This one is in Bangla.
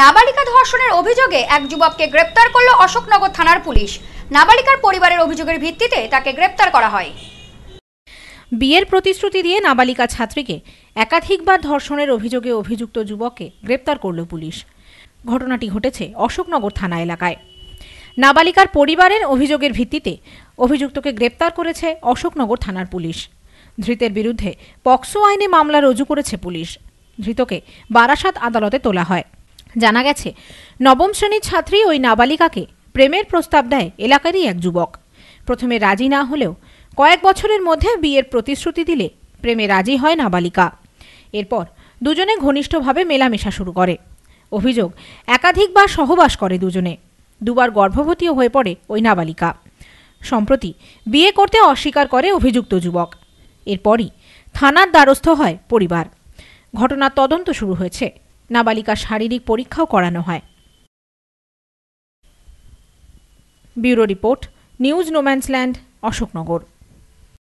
নাবালিকা ধর্ষণের অভিযোগে এক যুবককে গ্রেপ্তার করল অশোকনগর থানার পুলিশ নাবালিকার পরিবারের অভিযোগের ভিত্তিতে তাকে গ্রেপ্তার করা হয় বিয়ের প্রতিশ্রুতি দিয়ে নাবালিকা ছাত্রীকে একাধিকবার ধর্ষণের অভিযোগে অভিযুক্ত যুবককে গ্রেপ্তার করল পুলিশ ঘটনাটি ঘটেছে অশোকনগর থানা এলাকায় নাবালিকার পরিবারের অভিযোগের ভিত্তিতে অভিযুক্তকে গ্রেপ্তার করেছে অশোকনগর থানার পুলিশ ধৃতের বিরুদ্ধে পক্সো আইনে মামলা রুজু করেছে পুলিশ ধৃতকে বারাসাত আদালতে তোলা হয় জানা গেছে নবম শ্রেণীর ছাত্রী ওই নাবালিকাকে প্রেমের প্রস্তাব দেয় এলাকারই এক যুবক প্রথমে রাজি না হলেও কয়েক বছরের মধ্যে বিয়ের প্রতিশ্রুতি দিলে প্রেমে রাজি হয় নাবালিকা এরপর দুজনে ঘনিষ্ঠভাবে মেলামেশা শুরু করে অভিযোগ একাধিকবার সহবাস করে দুজনে দুবার গর্ভবতীও হয়ে পড়ে ওই নাবালিকা সম্প্রতি বিয়ে করতে অস্বীকার করে অভিযুক্ত যুবক এরপরই থানার দ্বারস্থ হয় পরিবার ঘটনার তদন্ত শুরু হয়েছে নাবালিকার শারীরিক পরীক্ষাও করানো হয় bureau report news no man's land Ashoknagar